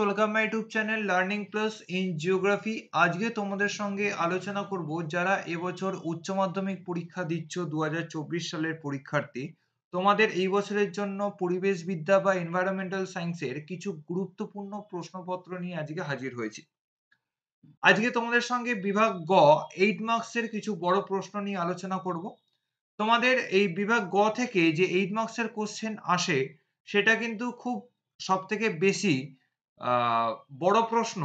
welcome YouTube channel learning plus in geography আজকে তোমাদের সঙ্গে আলোচনা করব যারা এবছর উচ্চ মাধ্যমিক পরীক্ষা দিচ্ছ দু সালের পরীক্ষার্থী তোমাদের এই বছরের জন্য পরিবেশ বিদ্যা বা এনভায়রনমেন্টাল সায়েন্সের কিছু গুরুত্বপূর্ণ প্রশ্নপত্র নিয়ে আজকে হাজির হয়েছে আজকে তোমাদের সঙ্গে বিভাগ গ এইট মার্কসের কিছু বড় প্রশ্ন নিয়ে আলোচনা করব তোমাদের এই বিভাগ গ থেকে যে এইট মার্কসের কোশ্চেন আসে সেটা কিন্তু খুব সব থেকে বেশি বড় প্রশ্ন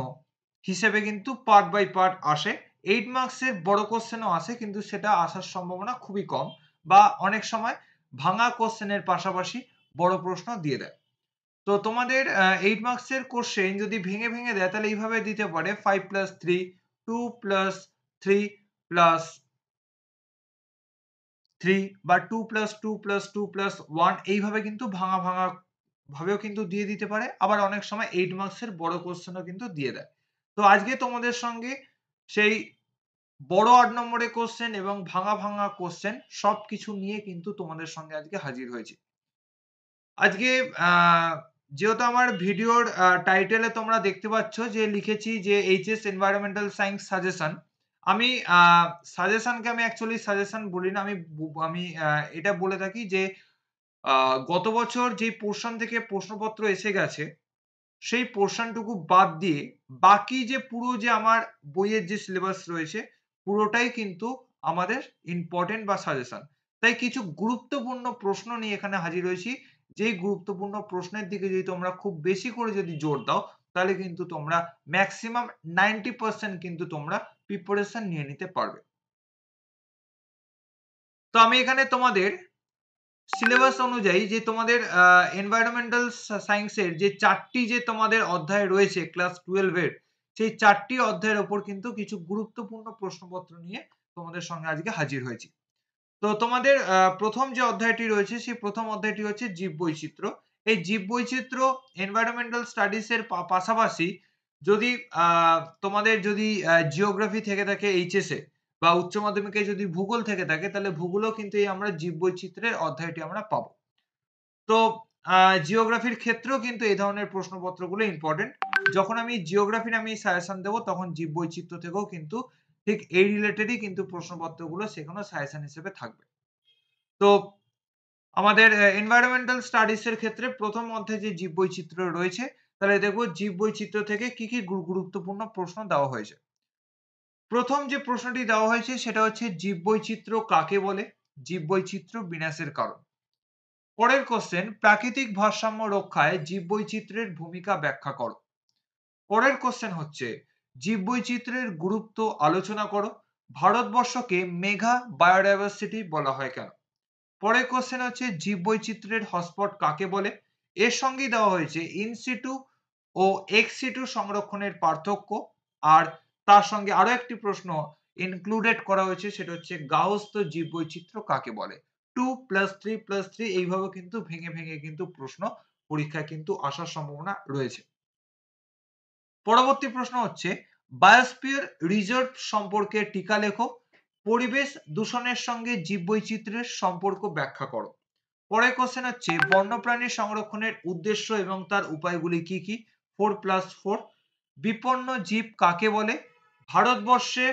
হিসেবে কিন্তু পার্ট বাই পার্ট আসে এইট মার্কসের বড় কোশ্চেনও আসে কিন্তু সেটা আসার সম্ভাবনা খুবই কম বা অনেক সময় ভাঙা কোশ্চেনের পাশাপাশি বড় প্রশ্ন দিয়ে দেয় তো তোমাদের এইট মার্কসের কোশ্চেন যদি ভেঙে ভেঙে দেয় তাহলে এইভাবে দিতে পারে five plus three two plus three plus three বা two plus two plus two plus one এইভাবে কিন্তু ভাঙা ভাঙা ভাবেও কিন্তু দিয়ে দিতে পারে আবার অনেক সময় এইট মার্কস এর বড় কোশ্চেনও কিন্তু দিয়ে দেয় তো আজকে তোমাদের সঙ্গে সেই বড় আট নম্বরের কোশ্চেন এবং ভাঙা ভাঙা কোশ্চেন সব কিছু নিয়ে কিন্তু তোমাদের সঙ্গে আজকে হাজির হয়েছে আজকে যেহেতু আমার ভিডিওর টাইটেলে তোমরা দেখতে পাচ্ছ যে লিখেছি যে এইচএস এনভায়রনমেন্টাল সায়েন্স সাজেশন আমি সাজেশনকে আমি অ্যাকচুয়ালি সাজেশন বলি না আমি আমি এটা বলে থাকি যে গত বছর যে পোর্শন থেকে প্রশ্নপত্র এসে গেছে সেই পোর্শনটুকু বাদ দিয়ে বাকি যে পুরো যে আমার বইয়ের যে সিলেবাস রয়েছে পুরোটাই কিন্তু আমাদের ইম্পর্টেন্ট বা সাজেশন তাই কিছু গুরুত্বপূর্ণ প্রশ্ন নিয়ে এখানে হাজির হয়েছি যেই গুরুত্বপূর্ণ প্রশ্নের দিকে যদি তোমরা খুব বেশি করে যদি জোর দাও তাহলে কিন্তু তোমরা ম্যাক্সিমাম নাইনটি পার্সেন্ট কিন্তু তোমরা প্রিপারেশন নিয়ে নিতে পারবে তো আমি এখানে তোমাদের সিলেবাস অনুযায়ী যে তোমাদের এনভায়রনমেন্টাল সায়েন্সের যে চারটি যে তোমাদের অধ্যায় রয়েছে ক্লাস টুয়েলভের সেই চারটি অধ্যায়ের ওপর কিন্তু কিছু গুরুত্বপূর্ণ প্রশ্নপত্র নিয়ে তোমাদের সঙ্গে আজকে হাজির হয়েছি তো তোমাদের প্রথম যে অধ্যায়টি রয়েছে সেই প্রথম অধ্যায়টি হচ্ছে জীব বৈচিত্র্য এই জীব বৈচিত্র্য এনভায়রনমেন্টাল স্টাডিজ এর পাশাপাশি যদি তোমাদের যদি জিওগ্রাফি থেকে থাকে এ বা উচ্চ মাধ্যমিকে যদি ভূগোল থেকে থাকে তাহলে ভূগোলও কিন্তু এই আমরা বৈচিত্রের অধ্যায়টি আমরা পাবো তো জিওগ্রাফির ক্ষেত্রেও কিন্তু এই ধরনের প্রশ্নপত্রগুলো ইম্পর্টেন্ট যখন আমি জিওগ্রাফির আমি সাজেশন দেবো তখন জীব বৈচিত্র থেকেও কিন্তু ঠিক এই রিলেটেডই কিন্তু প্রশ্নপত্রগুলো সেখানেও সাজেশন হিসেবে থাকবে তো আমাদের এনভায়রনমেন্টাল স্টাডিজ এর ক্ষেত্রে প্রথম অধ্যায় যে জীব বৈচিত্র রয়েছে তাহলে দেখবো জীব বৈচিত্র থেকে কি কি গুরুত্বপূর্ণ প্রশ্ন দেওয়া হয়েছে প্রথম যে প্রশ্নটি দেওয়া হয়েছে সেটা হচ্ছে জীববৈচিত্র্য কাকে বলে জীববৈচিত্র্য বিনাশের কারণ পরের কোশ্চেন প্রাকৃতিক ভারসাম্য রক্ষায় বৈচিত্রের ভূমিকা ব্যাখ্যা করো পরের কোশ্চেন হচ্ছে জীববৈচিত্র্যের গুরুত্ব আলোচনা করো ভারতবর্ষকে মেঘা বায়োডাইভার্সিটি বলা হয় কেন পরের কোশ্চেন হচ্ছে জীববৈচিত্র্যের হটস্পট কাকে বলে এর সঙ্গে দেওয়া হয়েছে ইনসিটু ও এক্সিটু সংরক্ষণের পার্থক্য আর তার সঙ্গে আরো একটি প্রশ্ন ইনক্লুডেড করা হয়েছে সেটা হচ্ছে গাউস্থ জীব বৈচিত্র্য কাকে বলে two plus three plus three এইভাবে কিন্তু ভেঙে ভেঙে কিন্তু প্রশ্ন পরীক্ষায় কিন্তু আসার সম্ভাবনা রয়েছে পরবর্তী প্রশ্ন হচ্ছে বায়োস্পিয়ার রিজার্ভ সম্পর্কে টিকা লেখো পরিবেশ দূষণের সঙ্গে জীব জীববৈচিত্র্যের সম্পর্ক ব্যাখ্যা করো পরের কোশ্চেন হচ্ছে বন্যপ্রাণী সংরক্ষণের উদ্দেশ্য এবং তার উপায়গুলি কি কি ফোর প্লাস ফোর বিপন্ন জীব কাকে বলে ভারতবর্ষে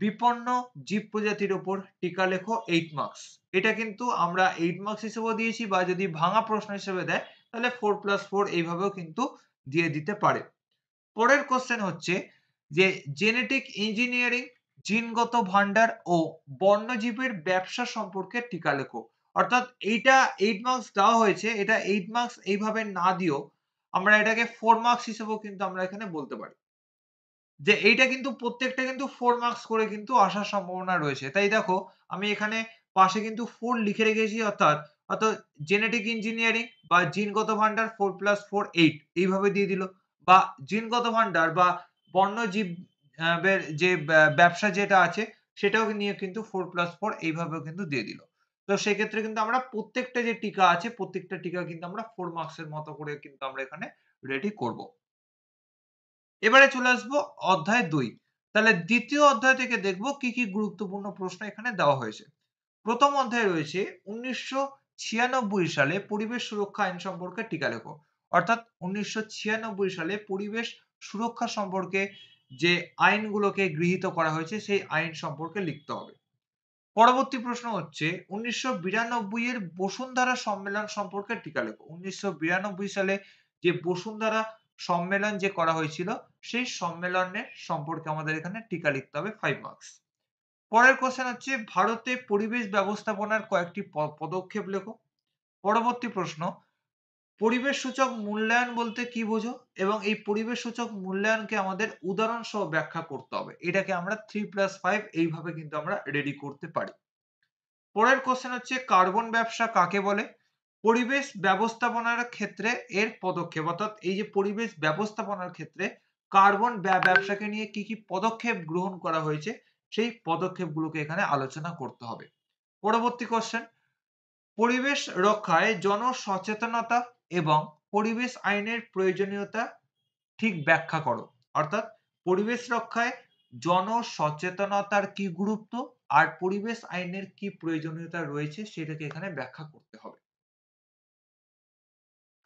বিপন্ন জীব প্রজাতির উপর টিকা লেখো এইট মার্কস এটা কিন্তু আমরা এইট মার্কস হিসেবেও দিয়েছি বা যদি ভাঙা প্রশ্ন হিসেবে দেয় তাহলে ফোর প্লাস ফোর এইভাবেও কিন্তু দিয়ে দিতে পারে পরের কোশ্চেন হচ্ছে যে জেনেটিক ইঞ্জিনিয়ারিং জিনগত ভান্ডার ও বন্যজীবের ব্যবসা সম্পর্কে টিকা লেখো অর্থাৎ এইটা এইট মার্কস দেওয়া হয়েছে এটা এইট মার্কস এইভাবে না দিও আমরা এটাকে ফোর মার্কস হিসেবেও কিন্তু আমরা এখানে বলতে পারি যে এইটা কিন্তু প্রত্যেকটা কিন্তু ফোর মার্কস করে কিন্তু আসার সম্ভাবনা রয়েছে তাই দেখো আমি এখানে পাশে কিন্তু ফোর লিখে রেখেছি অর্থাৎ অর্থাৎ জেনেটিক ইঞ্জিনিয়ারিং বা জিনগত ভান্ডার ফোর প্লাস ফোর এইট এইভাবে দিয়ে দিল বা জিনগত ভান্ডার বা বন্য বন্যজীব যে ব্যবসা যেটা আছে সেটাও নিয়ে কিন্তু ফোর প্লাস ফোর এইভাবেও কিন্তু দিয়ে দিল তো সেক্ষেত্রে কিন্তু আমরা প্রত্যেকটা যে টিকা আছে প্রত্যেকটা টিকা কিন্তু আমরা ফোর মার্কসের মতো করে কিন্তু আমরা এখানে রেডি করবো এবারে চলে আসবো অধ্যায় দুই তাহলে দ্বিতীয় অধ্যায় থেকে দেখব কি কি গুরুত্বপূর্ণ প্রশ্ন এখানে দেওয়া হয়েছে প্রথম অধ্যায় রয়েছে উনিশশো সালে পরিবেশ সুরক্ষা আইন সম্পর্কে টিকা লেখো অর্থাৎ উনিশশো সালে পরিবেশ সুরক্ষা সম্পর্কে যে আইনগুলোকে গৃহীত করা হয়েছে সেই আইন সম্পর্কে লিখতে হবে পরবর্তী প্রশ্ন হচ্ছে উনিশশো এর বসুন্ধরা সম্মেলন সম্পর্কে টিকা লেখো উনিশশো সালে যে বসুন্ধরা সম্মেলন যে করা হয়েছিল সেই সম্মেলনের সম্পর্কে আমাদের এখানে টিকা লিখতে হবে ফাইভ মার্কস পরের কোশ্চেন হচ্ছে ভারতে পরিবেশ ব্যবস্থাপনার কয়েকটি পদক্ষেপ লেখো পরবর্তী প্রশ্ন পরিবেশ সূচক মূল্যায়ন বলতে কি বোঝো এবং এই পরিবেশ সূচক মূল্যায়নকে আমাদের উদাহরণ সহ ব্যাখ্যা করতে হবে এটাকে আমরা থ্রি প্লাস ফাইভ এইভাবে কিন্তু আমরা রেডি করতে পারি পরের কোশ্চেন হচ্ছে কার্বন ব্যবসা কাকে বলে পরিবেশ ব্যবস্থাপনার ক্ষেত্রে এর পদক্ষেপ অর্থাৎ এই যে পরিবেশ ব্যবস্থাপনার ক্ষেত্রে কার্বন ব্যবসাকে নিয়ে কি কি পদক্ষেপ গ্রহণ করা হয়েছে সেই পদক্ষেপগুলোকে এখানে আলোচনা করতে হবে পরবর্তী কোশ্চেন পরিবেশ রক্ষায় জনসচেতনতা এবং পরিবেশ আইনের প্রয়োজনীয়তা ঠিক ব্যাখ্যা করো অর্থাৎ পরিবেশ রক্ষায় জনসচেতনতার কি গুরুত্ব আর পরিবেশ আইনের কি প্রয়োজনীয়তা রয়েছে সেটাকে এখানে ব্যাখ্যা করতে হবে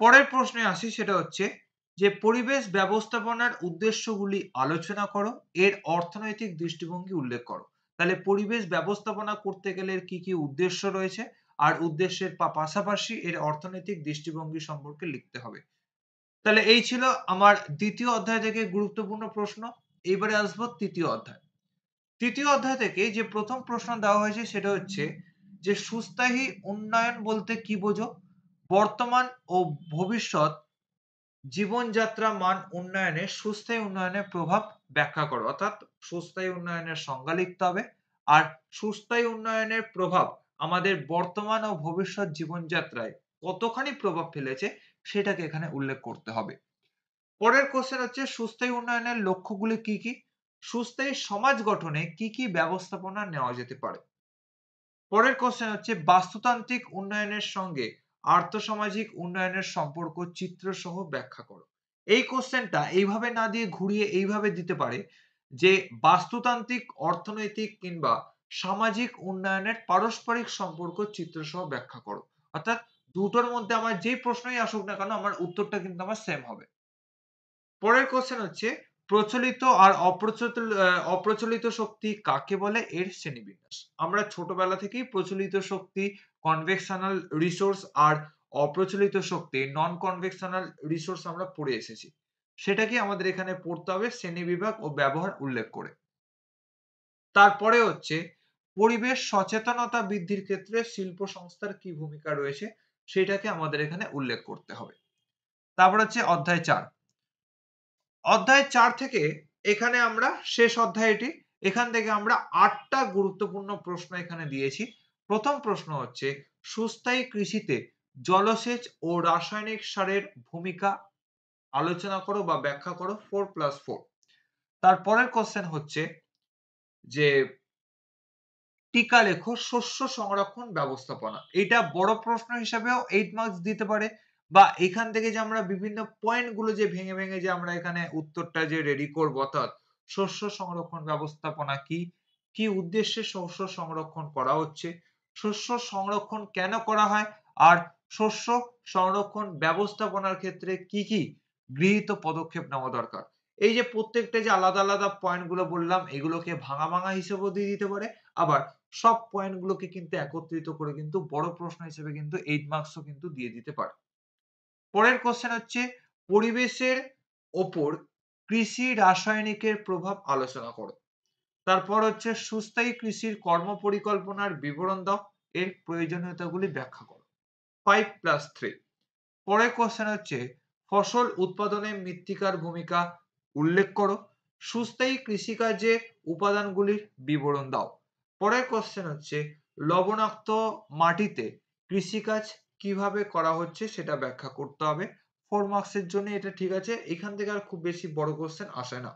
পরের প্রশ্নে আসি সেটা হচ্ছে যে পরিবেশ ব্যবস্থাপনার উদ্দেশ্যগুলি আলোচনা করো এর অর্থনৈতিক দৃষ্টিভঙ্গি উল্লেখ করো তাহলে পরিবেশ ব্যবস্থাপনা করতে গেলে কি কি উদ্দেশ্য রয়েছে আর উদ্দেশ্যের পাশাপাশি এর অর্থনৈতিক দৃষ্টিভঙ্গি সম্পর্কে লিখতে হবে তাহলে এই ছিল আমার দ্বিতীয় অধ্যায় থেকে গুরুত্বপূর্ণ প্রশ্ন এবারে আসবো তৃতীয় অধ্যায় তৃতীয় অধ্যায় থেকে যে প্রথম প্রশ্ন দেওয়া হয়েছে সেটা হচ্ছে যে সুস্থায়ী উন্নয়ন বলতে কি বোঝো বর্তমান ও ভবিষ্যৎ জীবনযাত্রা মান উন্নয়নে সুস্থায়ী উন্নয়নের প্রভাব ব্যাখ্যা করো অর্থাৎ সুস্থায়ী উন্নয়নের সংজ্ঞা লিখতে হবে আর সুস্থায়ী উন্নয়নের প্রভাব আমাদের বর্তমান ও ভবিষ্যৎ জীবনযাত্রায় কতখানি প্রভাব ফেলেছে সেটাকে এখানে উল্লেখ করতে হবে পরের কোশ্চেন হচ্ছে সুস্থায়ী উন্নয়নের লক্ষ্যগুলি কি কি সুস্থায়ী সমাজ গঠনে কি কি ব্যবস্থাপনা নেওয়া যেতে পারে পরের কোশ্চেন হচ্ছে বাস্তুতান্ত্রিক উন্নয়নের সঙ্গে আর্থসামাজিক উন্নয়নের সম্পর্ক চিত্র সহ ব্যাখ্যা করো এই কোশ্চেনটা এইভাবে না দিয়ে ঘুরিয়ে এইভাবে দিতে পারে যে বাস্তুতান্ত্রিক অর্থনৈতিক কিংবা সামাজিক উন্নয়নের পারস্পরিক সম্পর্ক চিত্র সহ ব্যাখ্যা করো অর্থাৎ দুটোর মধ্যে আমার যে প্রশ্নই আসুক না কেন আমার উত্তরটা কিন্তু আমার সেম হবে পরের কোশ্চেন হচ্ছে প্রচলিত আর অপ্রচলিত অপ্রচলিত শক্তি কাকে বলে এর শ্রেণীবিন্যাস আমরা ছোটবেলা থেকেই প্রচলিত শক্তি কনভেকশনাল রিসোর্স আর অপ্রচলিত শক্তি নন কনভেকশনাল রিসোর্স আমরা পড়ে এসেছি সেটাকে আমাদের এখানে পড়তে হবে শ্রেণী বিভাগ ও ব্যবহার উল্লেখ করে তারপরে হচ্ছে পরিবেশ সচেতনতা বৃদ্ধির ক্ষেত্রে শিল্প সংস্থার কি ভূমিকা রয়েছে সেটাকে আমাদের এখানে উল্লেখ করতে হবে তারপর হচ্ছে অধ্যায় চার অধ্যায় চার থেকে এখানে আমরা শেষ অধ্যায়টি এখান থেকে আমরা আটটা গুরুত্বপূর্ণ প্রশ্ন এখানে দিয়েছি প্রথম প্রশ্ন হচ্ছে সুস্থায়ী কৃষিতে জলসেচ ও রাসায়নিক সারের ভূমিকা আলোচনা করো বা ব্যাখ্যা করো ফোর প্লাস ফোর তারপরের কোশ্চেন হচ্ছে যে টিকা লেখো শস্য সংরক্ষণ ব্যবস্থাপনা এটা বড় প্রশ্ন হিসাবেও এইট মার্কস দিতে পারে বা এখান থেকে যে আমরা বিভিন্ন পয়েন্টগুলো যে ভেঙে ভেঙে যে আমরা এখানে উত্তরটা যে রেডি করব অর্থাৎ শস্য সংরক্ষণ ব্যবস্থাপনা কি কি উদ্দেশ্যে শস্য সংরক্ষণ করা হচ্ছে শস্য সংরক্ষণ কেন করা হয় আর শস্য সংরক্ষণ ব্যবস্থাপনার ক্ষেত্রে কি কি গৃহীত পদক্ষেপ নেওয়া দরকার এই যে প্রত্যেকটা যে আলাদা আলাদা পয়েন্ট গুলো বললাম এগুলোকে ভাঙা ভাঙা হিসেবেও দিয়ে দিতে পারে আবার সব পয়েন্ট গুলোকে কিন্তু একত্রিত করে কিন্তু বড় প্রশ্ন হিসেবে কিন্তু এইট মার্কসও কিন্তু দিয়ে দিতে পারে পরের কোশ্চেন হচ্ছে পরিবেশের ওপর কৃষি রাসায়নিকের প্রভাব আলোচনা করো তারপর হচ্ছে সুস্থায়ী কৃষির কর্ম পরিকল্পনার বিবরণ দাও এর প্রয়োজনীয়তাগুলি ব্যাখ্যা করো ফাইভ প্লাস থ্রি পরের কোশ্চেন হচ্ছে ফসল উৎপাদনে মৃত্তিকার ভূমিকা উল্লেখ করো সুস্থায়ী কৃষিকাজে উপাদানগুলির বিবরণ দাও পরের কোশ্চেন হচ্ছে লবণাক্ত মাটিতে কৃষিকাজ কিভাবে করা হচ্ছে সেটা ব্যাখ্যা করতে হবে ফোর মার্কসের জন্য এটা ঠিক আছে এখান থেকে আর খুব বেশি বড় কোশ্চেন আসে না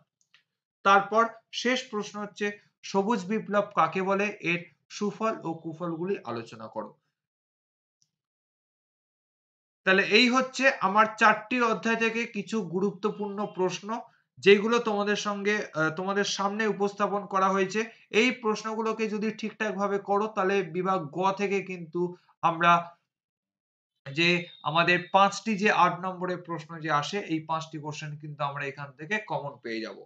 তারপর শেষ প্রশ্ন হচ্ছে সবুজ বিপ্লব কাকে বলে এর সুফল ও কুফলগুলি আলোচনা করো তাহলে এই হচ্ছে আমার চারটি অধ্যায় থেকে কিছু গুরুত্বপূর্ণ প্রশ্ন যেগুলো তোমাদের সঙ্গে তোমাদের সামনে উপস্থাপন করা হয়েছে এই প্রশ্নগুলোকে যদি ঠিকঠাক ভাবে করো তাহলে বিভাগ গ থেকে কিন্তু আমরা যে আমাদের পাঁচটি যে আট নম্বরের প্রশ্ন যে আসে এই পাঁচটি কোশ্চেন কিন্তু আমরা এখান থেকে কমন পেয়ে যাব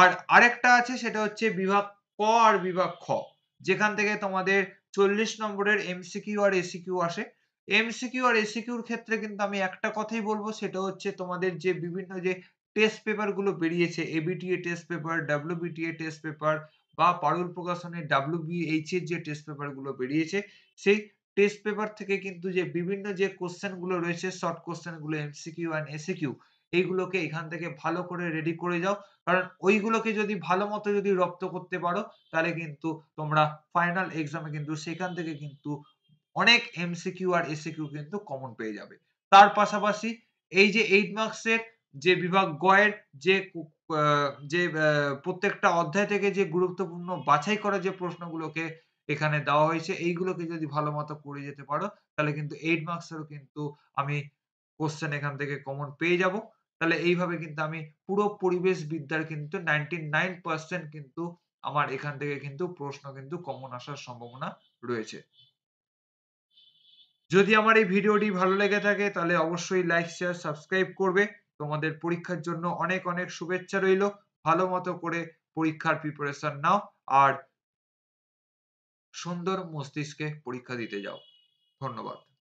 আর আরেকটা আছে সেটা হচ্ছে বিভাগ ক আর বিভাগ খ যেখান থেকে তোমাদের চল্লিশ নম্বরের এমসিকিউ আর এসিকিউ আসে এমসিকিউ আর এসিকিউর ক্ষেত্রে কিন্তু আমি একটা কথাই বলবো সেটা হচ্ছে তোমাদের যে বিভিন্ন যে টেস্ট পেপারগুলো বেরিয়েছে ABTA test paper WBTA test paper বা পারুল প্রকাশনের ডাব্লিউবিএইচ এর যে টেস্ট পেপারগুলো বেরিয়েছে সেই টেস্ট পেপার থেকে কিন্তু যে বিভিন্ন যে কোশ্চেনগুলো রয়েছে শর্ট কোশ্চেনগুলো এমসিকিউ অ্যান্ড এসিকিউ এইগুলোকে এখান থেকে ভালো করে রেডি করে যাও কারণ ওইগুলোকে যদি ভালো মতো যদি রপ্ত করতে পারো তাহলে কিন্তু তোমরা ফাইনাল এক্সামে কিন্তু সেখান থেকে কিন্তু অনেক এমসিকিউ আর এসিকিউ কিন্তু কমন পেয়ে যাবে তার পাশাপাশি এই যে এইট মার্কসের যে বিভাগ গয়ের যে যে প্রত্যেকটা অধ্যায় থেকে যে গুরুত্বপূর্ণ বাছাই করা যে প্রশ্নগুলোকে এখানে দেওয়া হয়েছে এইগুলোকে যদি ভালো মতো করে যেতে পারো তাহলে কিন্তু এইট মার্কসেরও কিন্তু আমি কোশ্চেন এখান থেকে কমন পেয়ে যাবো তাহলে এইভাবে কিন্তু আমি পুরো পরিবেশ বিদ্যার কিন্তু নাইনটি নাইন পার্সেন্ট কিন্তু আমার এখান থেকে কিন্তু প্রশ্ন কিন্তু কমন আসার সম্ভাবনা রয়েছে যদি আমার এই ভিডিওটি ভালো লেগে থাকে তাহলে অবশ্যই লাইক শেয়ার সাবস্ক্রাইব করবে তোমাদের পরীক্ষার জন্য অনেক অনেক শুভেচ্ছা রইল ভালো মতো করে পরীক্ষার প্রিপারেশন নাও আর সুন্দর মস্তিষ্কে পরীক্ষা দিতে যাও ধন্যবাদ